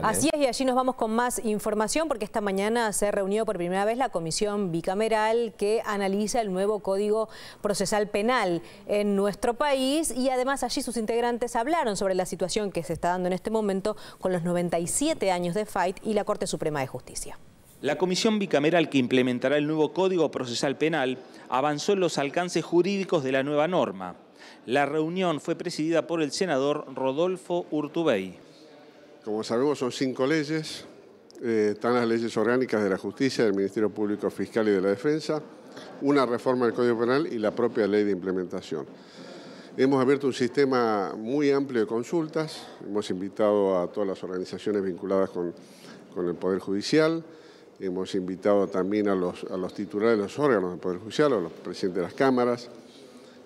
Así es, y allí nos vamos con más información porque esta mañana se reunió por primera vez la comisión bicameral que analiza el nuevo Código Procesal Penal en nuestro país y además allí sus integrantes hablaron sobre la situación que se está dando en este momento con los 97 años de FIGHT y la Corte Suprema de Justicia. La comisión bicameral que implementará el nuevo Código Procesal Penal avanzó en los alcances jurídicos de la nueva norma. La reunión fue presidida por el senador Rodolfo Urtubey. Como sabemos, son cinco leyes. Eh, están las leyes orgánicas de la justicia, del Ministerio Público Fiscal y de la Defensa, una reforma del Código Penal y la propia ley de implementación. Hemos abierto un sistema muy amplio de consultas, hemos invitado a todas las organizaciones vinculadas con, el Poder Judicial, hemos invitado también a los, titulares de los órganos del Poder Judicial, a los presidentes de las cámaras,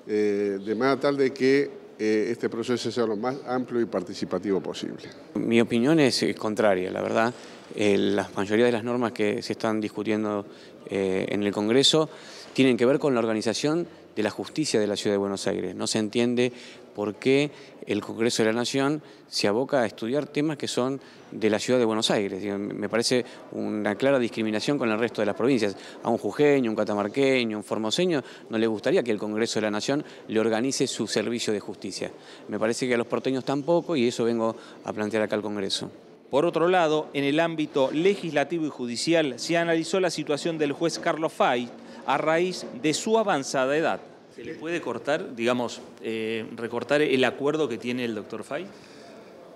eh, de manera tal de que eh, este proceso sea lo más amplio y participativo posible. Mi opinión es contraria, la verdad. Eh, la mayoría de las normas que se están discutiendo eh, en el Congreso tienen que ver con la organización de la justicia de la Ciudad de Buenos Aires. No se entiende por qué el Congreso de la Nación se aboca a estudiar temas que son de la Ciudad de Buenos Aires. Me parece una clara discriminación con el resto de las provincias. A un jujeño, un catamarqueño, un formoseño, no le gustaría que el Congreso de la Nación le organice su servicio de justicia. Me parece que a los porteños tampoco y eso vengo a plantear acá al Congreso. Por otro lado, en el ámbito legislativo y judicial se analizó la situación del juez Carlos Fay, a raíz de su avanzada edad. ¿Se le puede cortar, digamos, eh, recortar el acuerdo que tiene el doctor Fay?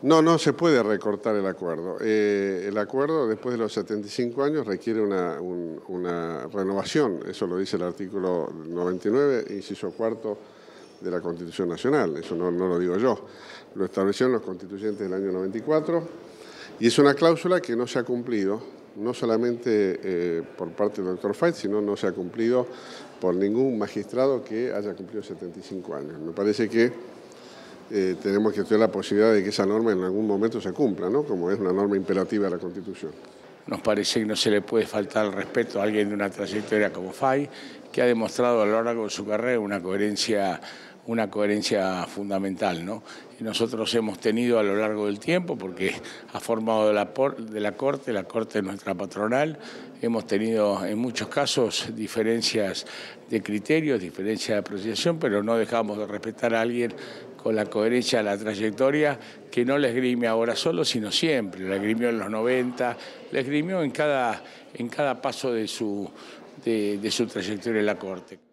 No, no se puede recortar el acuerdo. Eh, el acuerdo después de los 75 años requiere una, renovación, eso lo dice el artículo 99, inciso cuarto de la Constitución Nacional, eso no, no lo digo yo, lo establecieron los constituyentes del año 94 y es una cláusula que no se ha cumplido, no solamente eh, por parte del doctor Fay, sino no se ha cumplido por ningún magistrado que haya cumplido 75 años. Me parece que eh, tenemos que tener la posibilidad de que esa norma en algún momento se cumpla, ¿no? como es una norma imperativa de la Constitución. Nos parece que no se le puede faltar el respeto a alguien de una trayectoria como Fay, que ha demostrado a lo largo de su carrera una coherencia una coherencia fundamental. ¿no? Nosotros hemos tenido a lo largo del tiempo, porque ha formado de la, de la Corte, la Corte es nuestra patronal, hemos tenido en muchos casos diferencias de criterios, diferencias de apreciación, pero no dejamos de respetar a alguien con la coherencia de la trayectoria que no les esgrime ahora solo, sino siempre. La grimió en los 90, les grimió en cada, en cada paso de su, de su trayectoria en la Corte.